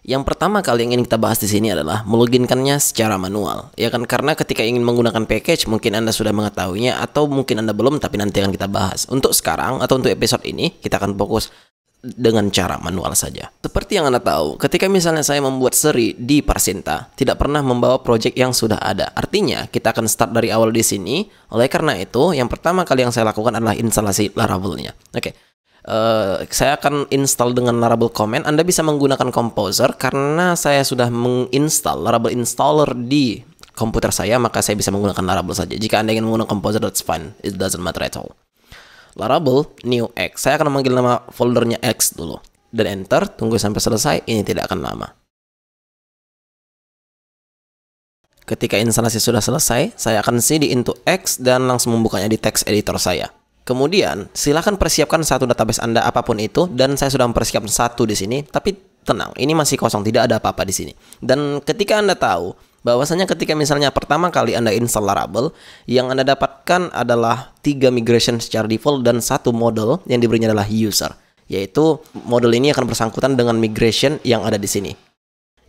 Yang pertama kali yang ingin kita bahas di sini adalah meloginkannya secara manual. Ya kan karena ketika ingin menggunakan package mungkin Anda sudah mengetahuinya atau mungkin Anda belum tapi nanti akan kita bahas. Untuk sekarang atau untuk episode ini kita akan fokus dengan cara manual saja. Seperti yang Anda tahu, ketika misalnya saya membuat seri di Parsinta, tidak pernah membawa project yang sudah ada. Artinya, kita akan start dari awal di sini. Oleh karena itu, yang pertama kali yang saya lakukan adalah instalasi Laravel-nya. Oke. Okay. Uh, saya akan install dengan Laravel Command. Anda bisa menggunakan Composer karena saya sudah menginstall Laravel Installer di komputer saya, maka saya bisa menggunakan Laravel saja. Jika Anda ingin menggunakan Composer, that's fine. It doesn't matter at all. Laravel new X. Saya akan memanggil nama foldernya X dulu. Dan enter, tunggu sampai selesai, ini tidak akan lama. Ketika instalasi sudah selesai, saya akan cd into X dan langsung membukanya di text editor saya. Kemudian, silahkan persiapkan satu database Anda apapun itu, dan saya sudah mempersiapkan satu di sini, tapi tenang, ini masih kosong, tidak ada apa-apa di sini. Dan ketika Anda tahu, bahwasanya ketika misalnya pertama kali Anda install Laravel, yang Anda dapatkan adalah tiga migration secara default dan satu model yang diberinya adalah user, yaitu model ini akan bersangkutan dengan migration yang ada di sini.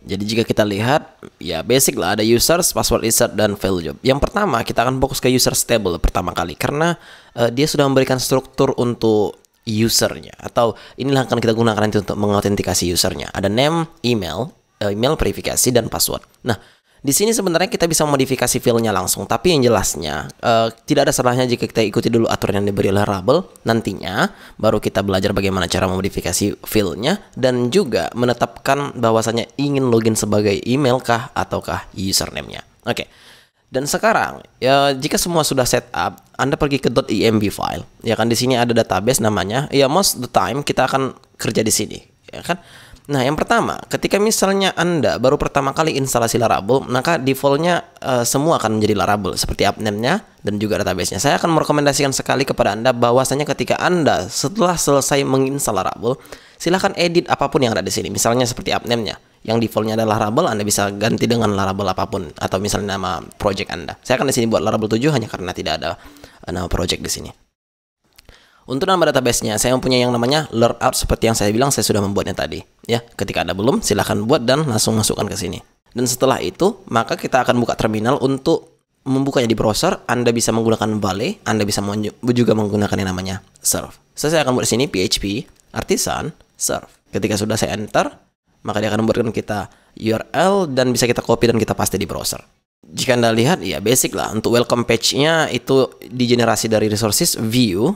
Jadi jika kita lihat, ya basic lah ada users, password insert dan fail job. Yang pertama kita akan fokus ke user stable pertama kali karena uh, dia sudah memberikan struktur untuk usernya atau inilah akan kita gunakan nanti untuk mengautentikasi usernya. Ada name, email, eh, email verifikasi dan password. Nah, di sini sebenarnya kita bisa modifikasi filenya langsung, tapi yang jelasnya uh, tidak ada salahnya jika kita ikuti dulu aturan yang diberi oleh Rabel nantinya, baru kita belajar bagaimana cara memodifikasi filenya dan juga menetapkan bahwasannya ingin login sebagai email kah ataukah username-nya. Oke. Okay. Dan sekarang, ya, jika semua sudah setup, Anda pergi ke .imb file. Ya kan, di sini ada database namanya. Ya, most the time kita akan kerja di sini. Ya kan? Nah, yang pertama, ketika misalnya Anda baru pertama kali instalasi Laravel, maka defaultnya uh, semua akan menjadi Laravel, seperti upname-nya dan juga database-nya. Saya akan merekomendasikan sekali kepada Anda bahwasanya ketika Anda setelah selesai menginstal Laravel, silahkan edit apapun yang ada di sini. Misalnya seperti upname-nya, yang defaultnya adalah Laravel, Anda bisa ganti dengan Laravel apapun, atau misalnya nama project Anda. Saya akan di sini buat Laravel 7 hanya karena tidak ada eh, nama project di sini. Untuk nama databasenya, saya mempunyai yang namanya Learn Out seperti yang saya bilang saya sudah membuatnya tadi. Ya, ketika ada belum, silahkan buat dan langsung masukkan ke sini. Dan setelah itu, maka kita akan buka terminal untuk membukanya di browser. Anda bisa menggunakan Vale, Anda bisa juga menggunakan yang namanya Serve. So, saya akan buat di sini PHP artisan serve. Ketika sudah saya enter, maka dia akan memberikan kita URL dan bisa kita copy dan kita paste di browser. Jika Anda lihat, ya basic lah. Untuk welcome page-nya itu di generasi dari resources view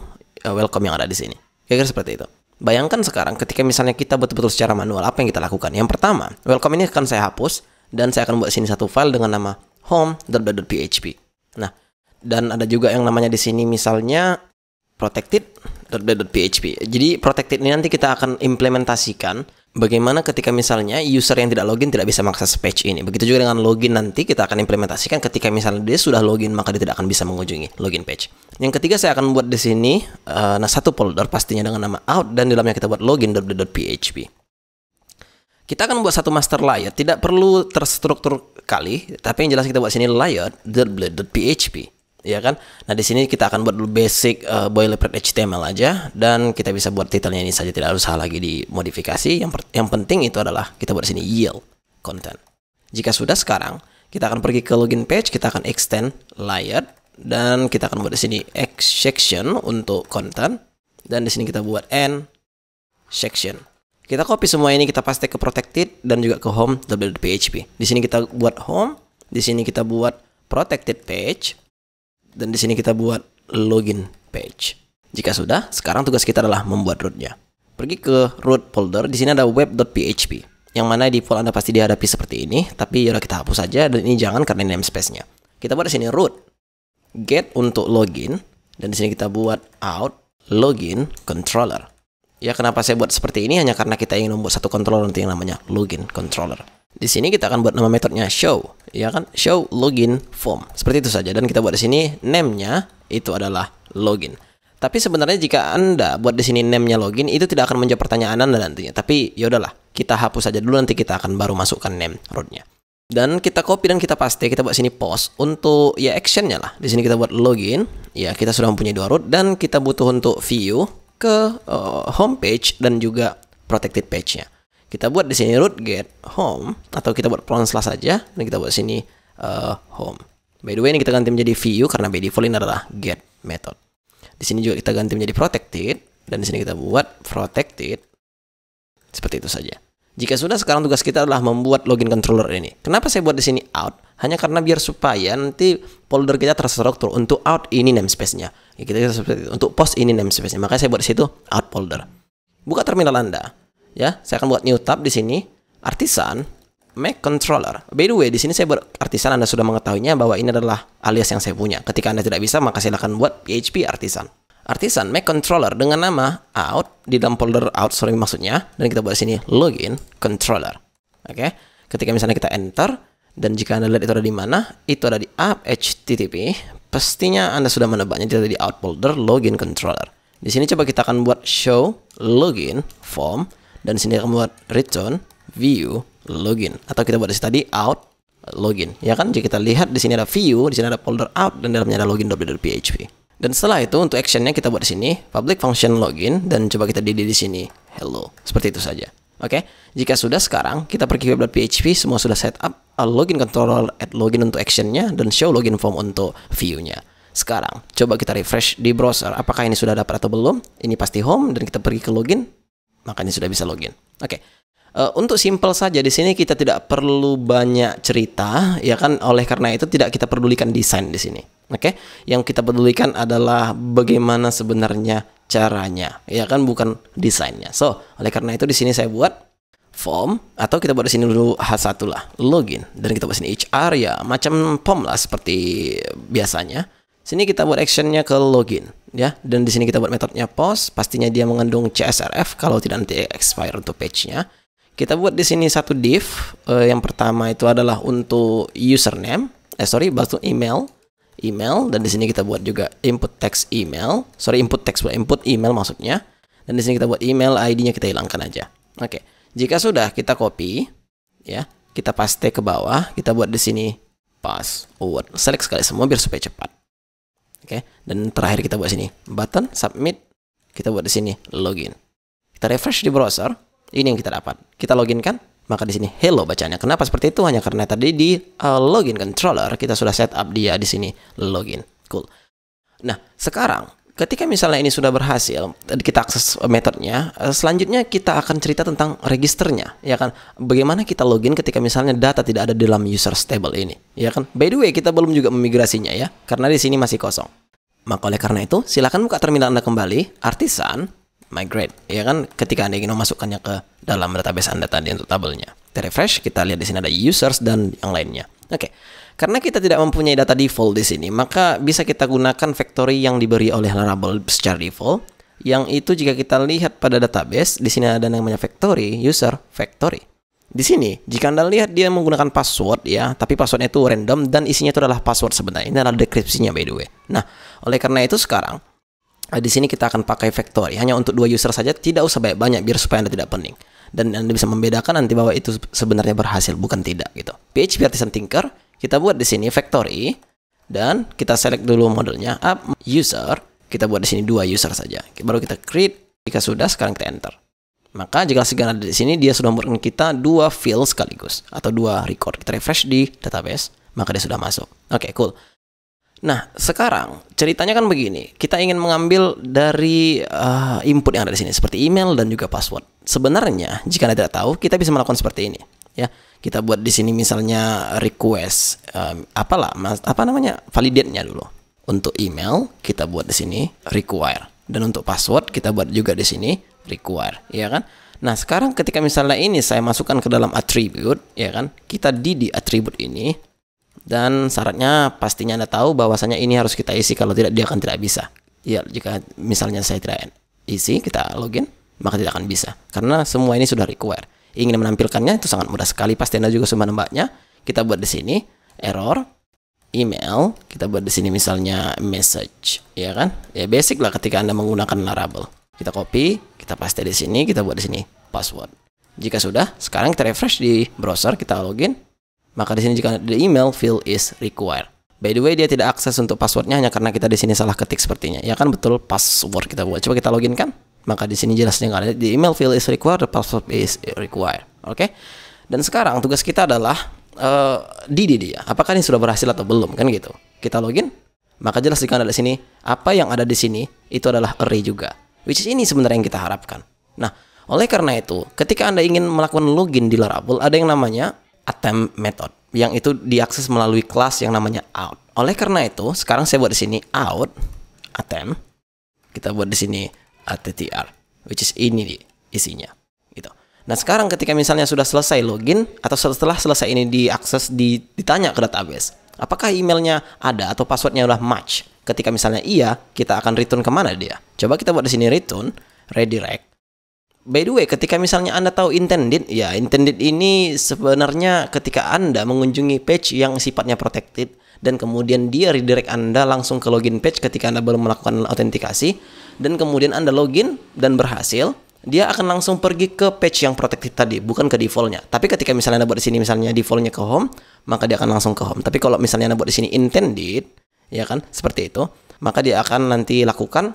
Eh, welcome yang ada di sini. Kira-kira seperti itu. Bayangkan sekarang ketika misalnya kita betul-betul secara manual apa yang kita lakukan. Yang pertama, welcome ini akan saya hapus dan saya akan buat sini satu file dengan nama home.php. Nah, dan ada juga yang namanya di sini misalnya protected.php. Jadi protected ini nanti kita akan implementasikan bagaimana ketika misalnya user yang tidak login tidak bisa mengakses page ini. Begitu juga dengan login nanti kita akan implementasikan ketika misalnya dia sudah login maka dia tidak akan bisa mengunjungi login page. Yang ketiga saya akan buat di sini uh, nah satu folder pastinya dengan nama out dan di dalamnya kita buat login.php. Kita akan buat satu master layout tidak perlu terstruktur kali, tapi yang jelas kita buat sini layer.php ya kan? Nah, di sini kita akan buat dulu basic uh, boilerplate HTML aja dan kita bisa buat titelnya ini saja tidak usah lagi dimodifikasi. Yang yang penting itu adalah kita buat di sini yield content. Jika sudah sekarang, kita akan pergi ke login page, kita akan extend layer dan kita akan buat di sini X section untuk content dan di sini kita buat N section. Kita copy semua ini, kita paste ke protected dan juga ke home php Di sini kita buat home, di sini kita buat protected page, dan di sini kita buat login page. Jika sudah, sekarang tugas kita adalah membuat rootnya. Pergi ke root folder, di sini ada web.php. Yang mana di default Anda pasti dihadapi seperti ini, tapi yaudah kita hapus saja dan ini jangan karena ini namespace-nya. Kita buat di sini root get untuk login dan di sini kita buat out login controller. Ya kenapa saya buat seperti ini hanya karena kita ingin membuat satu controller nanti yang namanya login controller. Di sini kita akan buat nama metodenya show, ya kan? Show login form. Seperti itu saja dan kita buat di sini name-nya itu adalah login. Tapi sebenarnya jika Anda buat di sini name-nya login itu tidak akan menjawab pertanyaan Anda nantinya. Tapi yaudahlah kita hapus saja dulu nanti kita akan baru masukkan name rootnya Dan kita copy dan kita paste, kita buat sini post untuk ya actionnya lah. Di sini kita buat login, ya kita sudah mempunyai dua root dan kita butuh untuk view ke uh, homepage dan juga protected page-nya. Kita buat di sini root get home atau kita buat slash saja dan kita buat sini uh, home. By the way ini kita ganti menjadi view karena by default ini adalah get method. Di sini juga kita ganti menjadi protected dan di sini kita buat protected. Seperti itu saja. Jika sudah sekarang tugas kita adalah membuat login controller ini. Kenapa saya buat di sini out? Hanya karena biar supaya nanti folder kita terstruktur untuk out ini namespace-nya. Ya, kita seperti itu. Untuk post ini namespace-nya. Makanya saya buat di situ out folder. Buka terminal Anda ya. Saya akan buat new tab di sini, artisan, make controller. By the way, di sini saya buat artisan Anda sudah mengetahuinya bahwa ini adalah alias yang saya punya. Ketika Anda tidak bisa, maka silakan buat PHP artisan. Artisan make controller dengan nama out di dalam folder out sorry maksudnya dan kita buat di sini login controller. Oke. Okay? Ketika misalnya kita enter dan jika Anda lihat itu ada di mana, itu ada di app HTTP, pastinya Anda sudah menebaknya itu di out folder login controller. Di sini coba kita akan buat show login form dan sini kamu buat return view login atau kita buat dari tadi out login ya kan jika kita lihat di sini ada view di sini ada folder out dan dalamnya ada login php dan setelah itu untuk actionnya kita buat di sini public function login dan coba kita di di sini hello seperti itu saja oke okay? jika sudah sekarang kita pergi web.php semua sudah setup uh, login controller add login untuk actionnya dan show login form untuk viewnya sekarang coba kita refresh di browser apakah ini sudah dapat atau belum ini pasti home dan kita pergi ke login makanya sudah bisa login. Oke. Okay. Uh, eh, untuk simple saja di sini kita tidak perlu banyak cerita, ya kan? Oleh karena itu tidak kita pedulikan desain di sini. Oke. Okay? Yang kita pedulikan adalah bagaimana sebenarnya caranya, ya kan? Bukan desainnya. So, oleh karena itu di sini saya buat form atau kita buat di sini dulu H1 lah, login dan kita buat di sini HR ya, macam form lah seperti biasanya. Sini kita buat actionnya ke login ya dan di sini kita buat metodenya post pastinya dia mengandung CSRF kalau tidak nanti expire untuk page-nya. Kita buat di sini satu div uh, yang pertama itu adalah untuk username eh sorry batu email email dan di sini kita buat juga input text email sorry input text input email maksudnya dan di sini kita buat email ID-nya kita hilangkan aja. Oke. Okay. Jika sudah kita copy ya kita paste ke bawah kita buat di sini password word select sekali semua biar supaya cepat Oke, okay? dan terakhir kita buat sini, button submit, kita buat di sini login. Kita refresh di browser, ini yang kita dapat. Kita login kan? Maka di sini hello bacanya. Kenapa seperti itu? Hanya karena tadi di uh, login controller kita sudah setup dia di sini login. Cool. Nah, sekarang Ketika misalnya ini sudah berhasil, kita akses eh, metodenya, eh, selanjutnya kita akan cerita tentang registernya, ya kan? Bagaimana kita login ketika misalnya data tidak ada dalam user stable ini, ya kan? By the way, kita belum juga memigrasinya ya, karena di sini masih kosong. Maka oleh karena itu, silakan buka terminal Anda kembali, artisan, migrate, ya kan? Ketika Anda ingin memasukkannya ke dalam database Anda tadi untuk tabelnya. Kita refresh, kita lihat di sini ada users dan yang lainnya. Oke. Okay. Karena kita tidak mempunyai data default di sini, maka bisa kita gunakan factory yang diberi oleh Laravel secara default. Yang itu jika kita lihat pada database, di sini ada namanya factory, user factory. Di sini, jika Anda lihat dia menggunakan password ya, tapi passwordnya itu random dan isinya itu adalah password sebenarnya. Ini adalah deskripsinya by the way. Nah, oleh karena itu sekarang eh, di sini kita akan pakai factory hanya untuk dua user saja, tidak usah banyak-banyak biar supaya Anda tidak pening dan Anda bisa membedakan nanti bahwa itu sebenarnya berhasil bukan tidak gitu. PHP artisan tinker kita buat di sini factory dan kita select dulu modelnya up user. Kita buat di sini dua user saja. Baru kita create. Jika sudah sekarang kita enter. Maka jika segala ada di sini dia sudah memberikan kita dua field sekaligus atau dua record. Kita refresh di database, maka dia sudah masuk. Oke, okay, cool. Nah, sekarang ceritanya kan begini. Kita ingin mengambil dari uh, input yang ada di sini seperti email dan juga password. Sebenarnya, jika Anda tidak tahu, kita bisa melakukan seperti ini ya kita buat di sini misalnya request um, apalah mas apa namanya validate-nya dulu untuk email kita buat di sini require dan untuk password kita buat juga di sini require ya kan nah sekarang ketika misalnya ini saya masukkan ke dalam attribute ya kan kita di di attribute ini dan syaratnya pastinya anda tahu bahwasanya ini harus kita isi kalau tidak dia akan tidak bisa ya jika misalnya saya tidak isi kita login maka tidak akan bisa karena semua ini sudah require ingin menampilkannya itu sangat mudah sekali pasti Anda juga sudah menembaknya. Kita buat di sini error email, kita buat di sini misalnya message, ya kan? Ya basic lah ketika Anda menggunakan Laravel. Kita copy, kita paste di sini, kita buat di sini password. Jika sudah, sekarang kita refresh di browser, kita login. Maka di sini jika ada email, fill is required. By the way, dia tidak akses untuk passwordnya hanya karena kita di sini salah ketik sepertinya. Ya kan betul password kita buat. Coba kita login kan? Maka di sini jelasnya nggak ada di email field is required, the password is required. Oke. Okay? Dan sekarang tugas kita adalah uh, eh, di dia. Apakah ini sudah berhasil atau belum kan gitu. Kita login. Maka jelas di ada di sini apa yang ada di sini itu adalah array juga. Which is ini sebenarnya yang kita harapkan. Nah, oleh karena itu, ketika Anda ingin melakukan login di Laravel, ada yang namanya attempt method yang itu diakses melalui kelas yang namanya out. Oleh karena itu, sekarang saya buat di sini out attempt. Kita buat di sini attr which is ini di isinya gitu. Nah sekarang ketika misalnya sudah selesai login atau setelah selesai ini diakses di, ditanya ke database, apakah emailnya ada atau passwordnya udah match? Ketika misalnya iya, kita akan return kemana dia? Coba kita buat di sini return redirect By the way, ketika misalnya Anda tahu intended, ya intended ini sebenarnya ketika Anda mengunjungi page yang sifatnya protected dan kemudian dia redirect Anda langsung ke login page ketika Anda belum melakukan autentikasi dan kemudian Anda login dan berhasil, dia akan langsung pergi ke page yang protected tadi, bukan ke defaultnya. Tapi ketika misalnya Anda buat di sini misalnya defaultnya ke home, maka dia akan langsung ke home. Tapi kalau misalnya Anda buat di sini intended, ya kan, seperti itu, maka dia akan nanti lakukan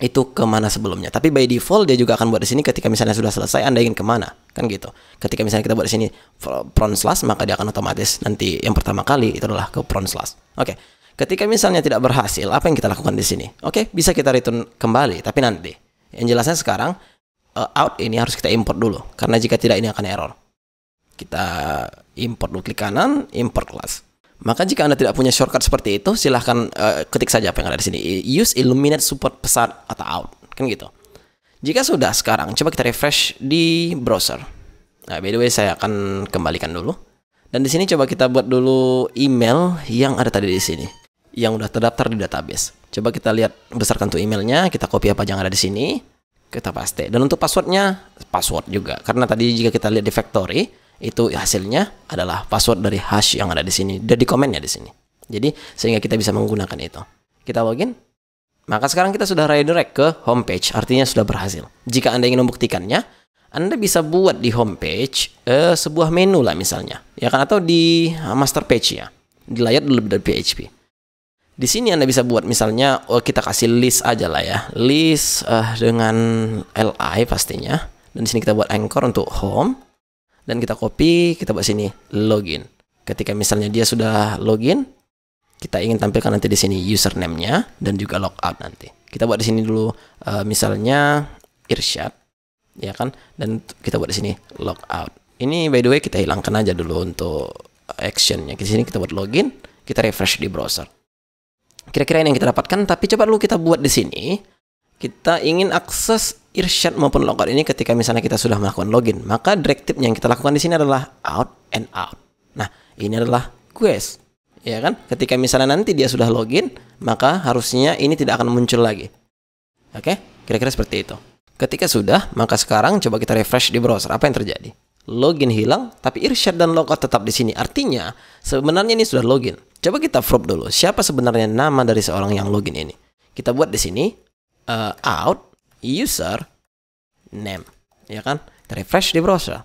itu kemana sebelumnya. Tapi by default dia juga akan buat di sini ketika misalnya sudah selesai Anda ingin kemana kan gitu. Ketika misalnya kita buat di sini front slash maka dia akan otomatis nanti yang pertama kali itu adalah ke front slash. Oke. Okay. Ketika misalnya tidak berhasil, apa yang kita lakukan di sini? Oke, okay, bisa kita return kembali, tapi nanti. Yang jelasnya sekarang uh, out ini harus kita import dulu karena jika tidak ini akan error. Kita import dulu klik kanan, import class. Maka jika Anda tidak punya shortcut seperti itu, silahkan uh, ketik saja apa yang ada di sini. Use Illuminate support pesat atau out. Kan gitu. Jika sudah sekarang, coba kita refresh di browser. Nah, by the way saya akan kembalikan dulu. Dan di sini coba kita buat dulu email yang ada tadi di sini. Yang udah terdaftar di database. Coba kita lihat besarkan tuh emailnya, kita copy apa yang ada di sini. Kita paste. Dan untuk passwordnya, password juga. Karena tadi jika kita lihat di factory, itu hasilnya adalah password dari hash yang ada di sini dan di komennya di sini. Jadi sehingga kita bisa menggunakan itu. Kita login. Maka sekarang kita sudah redirect ke homepage, artinya sudah berhasil. Jika Anda ingin membuktikannya, Anda bisa buat di homepage eh, sebuah menu lah misalnya, ya kan atau di eh, master page ya, di layar dari PHP. Di sini Anda bisa buat misalnya oh, kita kasih list aja lah ya. List eh, dengan li pastinya. Dan di sini kita buat anchor untuk home dan kita copy, kita buat sini login. Ketika misalnya dia sudah login, kita ingin tampilkan nanti di sini username-nya dan juga logout nanti. Kita buat di sini dulu eh, misalnya Irsyad ya kan dan kita buat di sini logout. Ini by the way kita hilangkan aja dulu untuk actionnya. Di sini kita buat login, kita refresh di browser. Kira-kira ini yang kita dapatkan, tapi coba dulu kita buat di sini kita ingin akses irsyad maupun logout ini ketika misalnya kita sudah melakukan login, maka direktif yang kita lakukan di sini adalah out and out. Nah, ini adalah quest. Ya kan? Ketika misalnya nanti dia sudah login, maka harusnya ini tidak akan muncul lagi. Oke? Kira-kira seperti itu. Ketika sudah, maka sekarang coba kita refresh di browser. Apa yang terjadi? Login hilang, tapi irsyad dan logout tetap di sini. Artinya, sebenarnya ini sudah login. Coba kita probe dulu, siapa sebenarnya nama dari seorang yang login ini. Kita buat di sini, uh, out user iya, name ya kan refresh di browser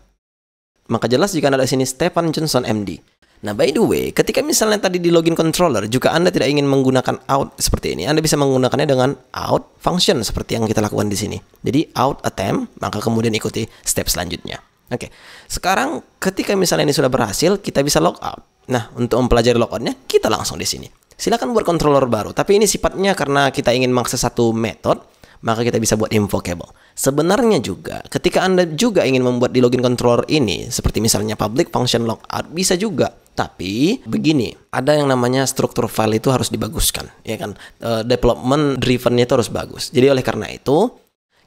maka jelas jika anda di sini Stefan Johnson MD Nah, by the way, ketika misalnya tadi di login controller, jika Anda tidak ingin menggunakan out seperti ini, Anda bisa menggunakannya dengan out function seperti yang kita lakukan di sini. Jadi, out attempt, maka kemudian ikuti step selanjutnya. Oke, sekarang ketika misalnya ini sudah berhasil, kita bisa log out. Nah, untuk mempelajari logoutnya, kita langsung di sini silakan buat controller baru. Tapi ini sifatnya karena kita ingin mengakses satu metode, maka kita bisa buat invocable. Sebenarnya juga, ketika Anda juga ingin membuat di login controller ini, seperti misalnya public function logout, bisa juga. Tapi begini, ada yang namanya struktur file itu harus dibaguskan, ya kan? E, development drivernya itu harus bagus. Jadi oleh karena itu,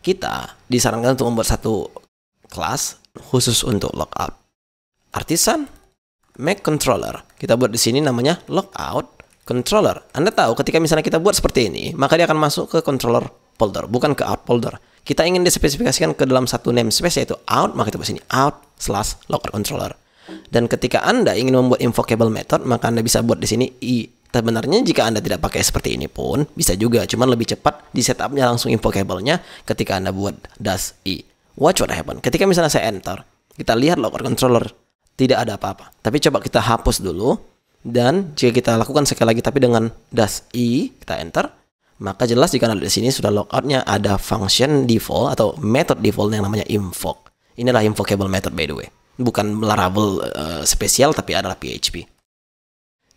kita disarankan untuk membuat satu kelas khusus untuk logout. Artisan, make controller. Kita buat di sini namanya logout controller. Anda tahu ketika misalnya kita buat seperti ini, maka dia akan masuk ke controller folder, bukan ke out folder. Kita ingin dispesifikasikan ke dalam satu namespace yaitu out, maka kita buat sini out slash local controller. Dan ketika Anda ingin membuat invocable method, maka Anda bisa buat di sini i. Sebenarnya jika Anda tidak pakai seperti ini pun bisa juga, cuman lebih cepat di setupnya langsung invocable-nya ketika Anda buat does i. Watch what happen. Ketika misalnya saya enter, kita lihat local controller tidak ada apa-apa. Tapi coba kita hapus dulu dan jika kita lakukan sekali lagi tapi dengan das i, kita enter, maka jelas jika kanal di sini sudah logoutnya ada function default atau method default yang namanya invoke. Inilah invocable method by the way. Bukan Laravel uh, spesial tapi adalah PHP.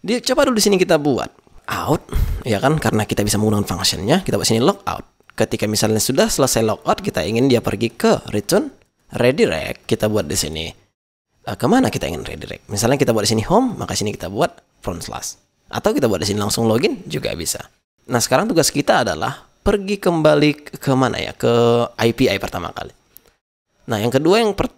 Di, coba dulu di sini kita buat out, ya kan? Karena kita bisa menggunakan functionnya, kita buat sini logout. Ketika misalnya sudah selesai logout, kita ingin dia pergi ke return redirect, kita buat di sini uh, kemana kita ingin redirect. Misalnya kita buat di sini home, maka sini kita buat front slash. Atau kita buat di sini langsung login juga bisa. Nah sekarang tugas kita adalah pergi kembali ke mana ya ke IPI pertama kali. Nah yang kedua yang per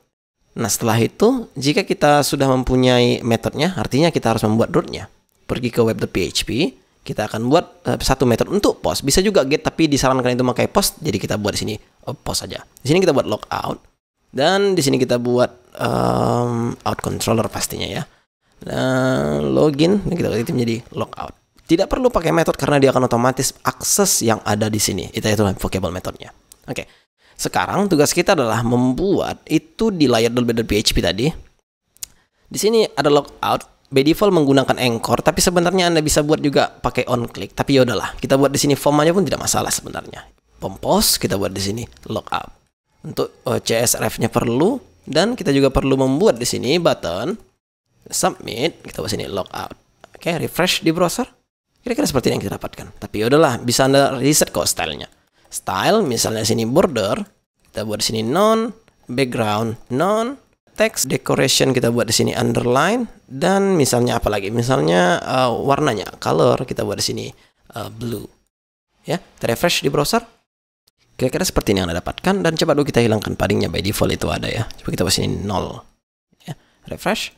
Nah setelah itu jika kita sudah mempunyai metodenya artinya kita harus membuat rootnya. Pergi ke web.php kita akan buat eh, satu metode untuk post. Bisa juga get tapi disarankan itu pakai post jadi kita buat di sini uh, post saja. Di sini kita buat logout dan di sini kita buat um, out controller pastinya ya. Nah, login dan kita ketik menjadi logout. Tidak perlu pakai method karena dia akan otomatis akses yang ada di sini. Itu itu invocable metodenya. Oke. Okay. Sekarang tugas kita adalah membuat itu di layar PHP tadi. Di sini ada logout. By default menggunakan anchor, tapi sebenarnya Anda bisa buat juga pakai on click. Tapi yaudahlah, kita buat di sini form aja pun tidak masalah sebenarnya. Pompos kita buat di sini logout. Untuk eh, CSRF-nya perlu, dan kita juga perlu membuat di sini button submit, kita buat sini logout. Oke, okay, refresh di browser. Kira-kira seperti ini yang kita dapatkan. Tapi ya udahlah, bisa Anda reset kok stylenya. Style misalnya sini border, kita buat di sini non background, non text decoration kita buat di sini underline dan misalnya apa lagi? Misalnya uh, warnanya color kita buat di sini uh, blue. Ya, kita refresh di browser. Kira-kira seperti ini yang Anda dapatkan dan coba dulu kita hilangkan paddingnya by default itu ada ya. Coba kita pasin 0. Ya, refresh.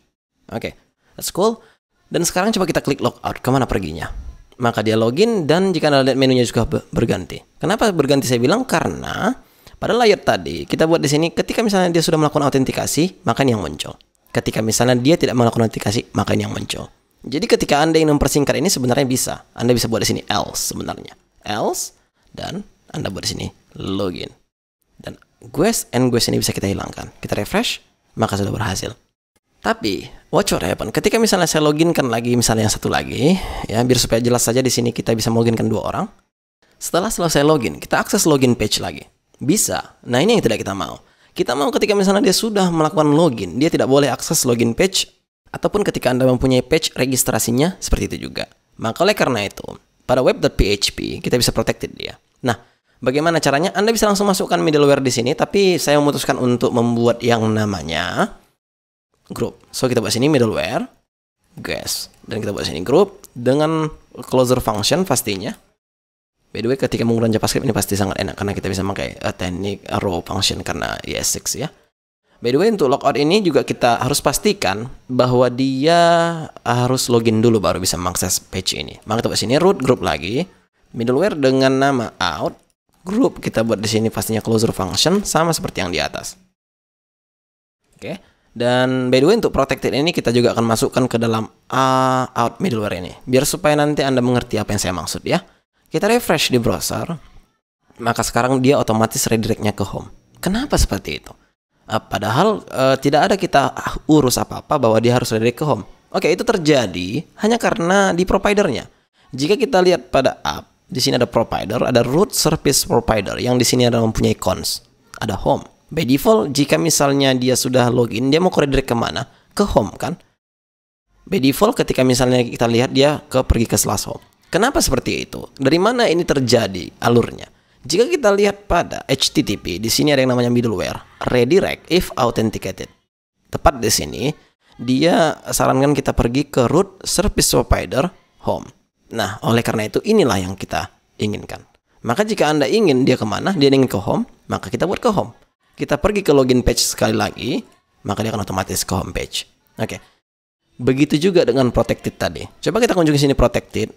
Oke, okay, that's cool. Dan sekarang coba kita klik logout, kemana perginya. Maka dia login dan jika Anda lihat menunya juga berganti. Kenapa berganti saya bilang? Karena pada layer tadi kita buat di sini ketika misalnya dia sudah melakukan autentikasi, maka ini yang muncul. Ketika misalnya dia tidak melakukan autentikasi, maka ini yang muncul. Jadi ketika Anda ingin mempersingkat ini sebenarnya bisa. Anda bisa buat di sini else sebenarnya. Else dan Anda buat di sini login. Dan guest and guest ini bisa kita hilangkan. Kita refresh, maka sudah berhasil. Tapi, watch what happen. Ketika misalnya saya loginkan lagi, misalnya yang satu lagi, ya biar supaya jelas saja di sini kita bisa loginkan dua orang. Setelah selesai login, kita akses login page lagi. Bisa. Nah, ini yang tidak kita mau. Kita mau ketika misalnya dia sudah melakukan login, dia tidak boleh akses login page ataupun ketika Anda mempunyai page registrasinya seperti itu juga. Maka oleh karena itu, pada web.php kita bisa protected dia. Nah, Bagaimana caranya? Anda bisa langsung masukkan middleware di sini, tapi saya memutuskan untuk membuat yang namanya group. So kita buat sini middleware, guys, dan kita buat sini group dengan closer function pastinya. By the way, ketika menggunakan JavaScript ini pasti sangat enak karena kita bisa memakai uh, eh, teknik row function karena ES6 ya. By the way, untuk logout ini juga kita harus pastikan bahwa dia harus login dulu baru bisa mengakses page ini. Maka kita buat sini root group lagi, middleware dengan nama out, group kita buat di sini pastinya closure function sama seperti yang di atas. Oke. Okay. Dan by the way untuk protected ini kita juga akan masukkan ke dalam uh, out middleware ini biar supaya nanti Anda mengerti apa yang saya maksud ya. Kita refresh di browser. Maka sekarang dia otomatis redirectnya ke home. Kenapa seperti itu? Uh, padahal uh, tidak ada kita urus apa-apa bahwa dia harus redirect ke home. Oke, okay, itu terjadi hanya karena di providernya. Jika kita lihat pada app di sini ada provider, ada root service provider yang di sini ada mempunyai cons, ada home. By default, jika misalnya dia sudah login, dia mau ke redirect kemana? Ke home kan? By default, ketika misalnya kita lihat dia ke pergi ke slash home. Kenapa seperti itu? Dari mana ini terjadi alurnya? Jika kita lihat pada HTTP, di sini ada yang namanya middleware, redirect if authenticated. Tepat di sini, dia sarankan kita pergi ke root service provider home. Nah, oleh karena itu inilah yang kita inginkan. Maka jika Anda ingin dia kemana, dia ingin ke home, maka kita buat ke home. Kita pergi ke login page sekali lagi, maka dia akan otomatis ke home page. Oke. Okay. Begitu juga dengan protected tadi. Coba kita kunjungi sini protected.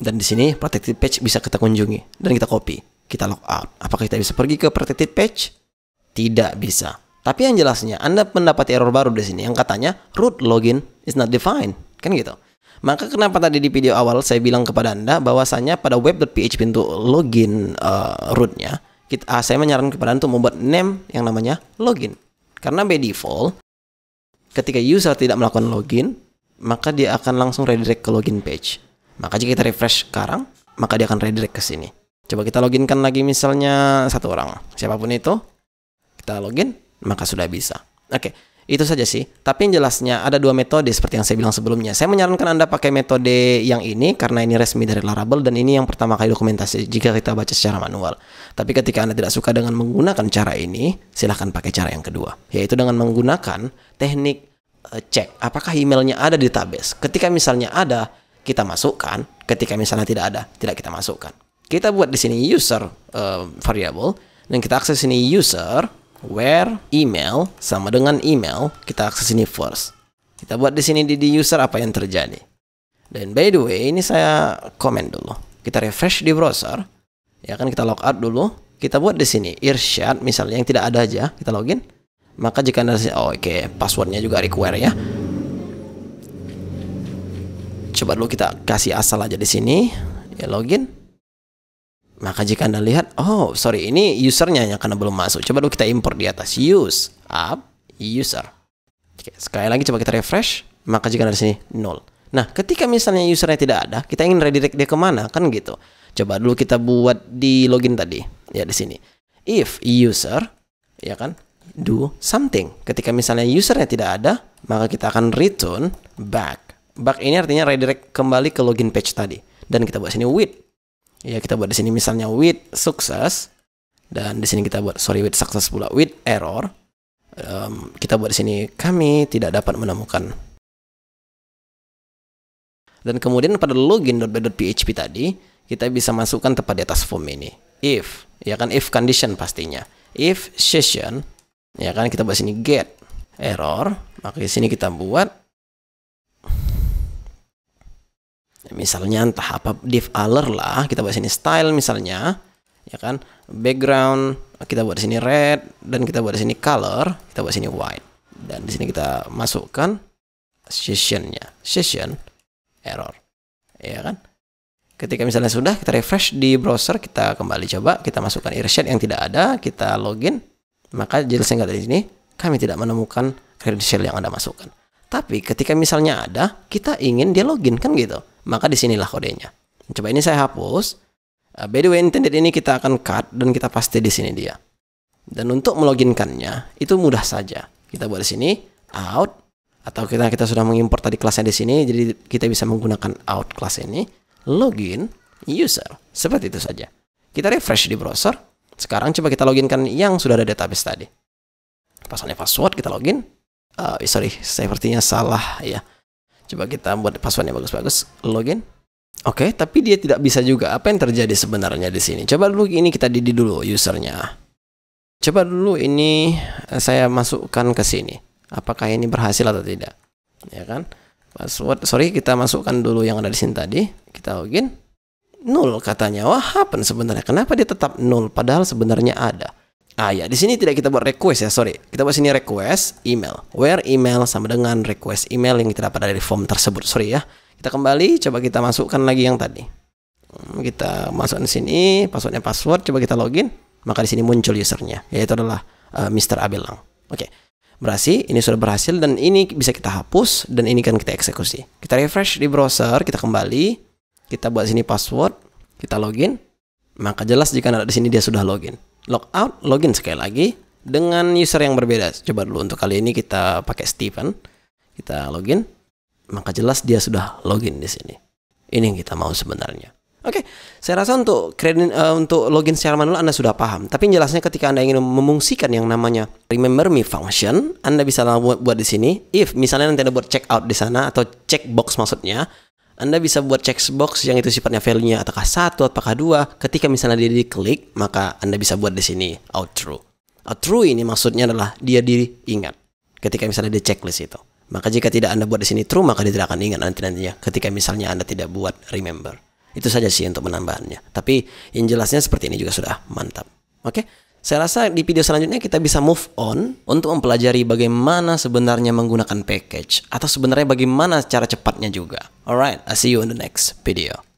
Dan di sini protected page bisa kita kunjungi dan kita copy. Kita log out. Apakah kita bisa pergi ke protected page? Tidak bisa. Tapi yang jelasnya Anda mendapat error baru di sini yang katanya root login is not defined. Kan gitu. Maka kenapa tadi di video awal saya bilang kepada Anda bahwasanya pada web.php untuk login uh, rootnya, kita, ah, saya menyarankan kepada Anda untuk membuat name yang namanya login. Karena by default, ketika user tidak melakukan login, maka dia akan langsung redirect ke login page. Maka jika kita refresh sekarang, maka dia akan redirect ke sini. Coba kita loginkan lagi misalnya satu orang, siapapun itu. Kita login, maka sudah bisa. Oke. Okay. Itu saja sih. Tapi yang jelasnya ada dua metode seperti yang saya bilang sebelumnya. Saya menyarankan Anda pakai metode yang ini karena ini resmi dari Laravel dan ini yang pertama kali dokumentasi jika kita baca secara manual. Tapi ketika Anda tidak suka dengan menggunakan cara ini, silahkan pakai cara yang kedua, yaitu dengan menggunakan teknik e, cek apakah emailnya ada di database. Ketika misalnya ada, kita masukkan. Ketika misalnya tidak ada, tidak kita masukkan. Kita buat di sini user uh, variable dan kita akses ini user where email sama dengan email kita akses ini first. Kita buat di sini di user apa yang terjadi. Dan by the way, ini saya komen dulu. Kita refresh di browser. Ya kan kita log out dulu. Kita buat di sini Irsyad misalnya yang tidak ada aja, kita login. Maka jika ada oh, oke, okay. passwordnya juga require ya. Coba dulu kita kasih asal aja di sini. Ya login. Maka jika Anda lihat, oh sorry ini usernya yang karena belum masuk. Coba dulu kita import di atas use up user. Oke, sekali lagi coba kita refresh. Maka jika Anda di sini nol. Nah, ketika misalnya usernya tidak ada, kita ingin redirect dia kemana kan gitu. Coba dulu kita buat di login tadi ya di sini. If user ya kan do something. Ketika misalnya usernya tidak ada, maka kita akan return back. Back ini artinya redirect kembali ke login page tadi. Dan kita buat sini with ya kita buat di sini misalnya with success dan di sini kita buat sorry with success pula with error um, kita buat di sini kami tidak dapat menemukan dan kemudian pada login.php tadi kita bisa masukkan tepat di atas form ini if ya kan if condition pastinya if session ya kan kita buat sini get error maka di sini kita buat misalnya entah apa div alert lah kita buat sini style misalnya ya kan background kita buat sini red dan kita buat sini color kita buat sini white dan di sini kita masukkan sessionnya session error ya kan ketika misalnya sudah kita refresh di browser kita kembali coba kita masukkan irsyad yang tidak ada kita login maka jelasnya nggak dari di sini kami tidak menemukan credential yang anda masukkan tapi ketika misalnya ada kita ingin dia login kan gitu maka di sinilah kodenya. Coba ini saya hapus. Eh, by the way intended ini kita akan cut dan kita paste di sini dia. Dan untuk meloginkannya itu mudah saja. Kita buat di sini out atau kita kita sudah mengimpor tadi kelasnya di sini jadi kita bisa menggunakan out kelas ini login user. Seperti itu saja. Kita refresh di browser. Sekarang coba kita loginkan yang sudah ada database tadi. Pasangnya password kita login. Uh, sorry, sepertinya salah ya Coba kita buat passwordnya bagus-bagus. Login. Oke, okay, tapi dia tidak bisa juga. Apa yang terjadi sebenarnya di sini? Coba dulu ini kita didi dulu usernya. Coba dulu ini eh, saya masukkan ke sini. Apakah ini berhasil atau tidak? Ya kan? Password, sorry kita masukkan dulu yang ada di sini tadi. Kita login. Nol katanya. Wah, apa sebenarnya? Kenapa dia tetap nol? Padahal sebenarnya ada. Ah ya, di sini tidak kita buat request ya, sorry. Kita buat sini request email. Where email sama dengan request email yang kita dapat dari form tersebut. Sorry ya. Kita kembali, coba kita masukkan lagi yang tadi. Hmm, kita masukkan di sini, passwordnya password, coba kita login. Maka di sini muncul usernya, yaitu adalah uh, eh, Mr. Abilang. Oke. Okay. berhasil. ini sudah berhasil dan ini bisa kita hapus dan ini kan kita eksekusi. Kita refresh di browser, kita kembali, kita buat sini password, kita login. Maka jelas jika ada di sini dia sudah login logout, login sekali lagi dengan user yang berbeda. Coba dulu untuk kali ini kita pakai Steven. Kita login. Maka jelas dia sudah login di sini. Ini yang kita mau sebenarnya. Oke, okay. saya rasa untuk kredit uh, untuk login secara manual Anda sudah paham. Tapi jelasnya ketika Anda ingin memungsikan yang namanya remember me function, Anda bisa buat buat di sini. If misalnya nanti Anda buat check out di sana atau checkbox maksudnya, anda bisa buat checkbox yang itu sifatnya value-nya apakah satu apakah dua. Ketika misalnya dia diklik, maka Anda bisa buat di sini out true. Out true ini maksudnya adalah dia diingat ketika misalnya dia checklist itu. Maka jika tidak Anda buat di sini true, maka dia tidak akan ingat nanti-nantinya ketika misalnya Anda tidak buat remember. Itu saja sih untuk penambahannya. Tapi yang jelasnya seperti ini juga sudah mantap. Oke? Okay? Saya rasa di video selanjutnya kita bisa move on untuk mempelajari bagaimana sebenarnya menggunakan package atau sebenarnya bagaimana cara cepatnya juga. Alright, I see you in the next video.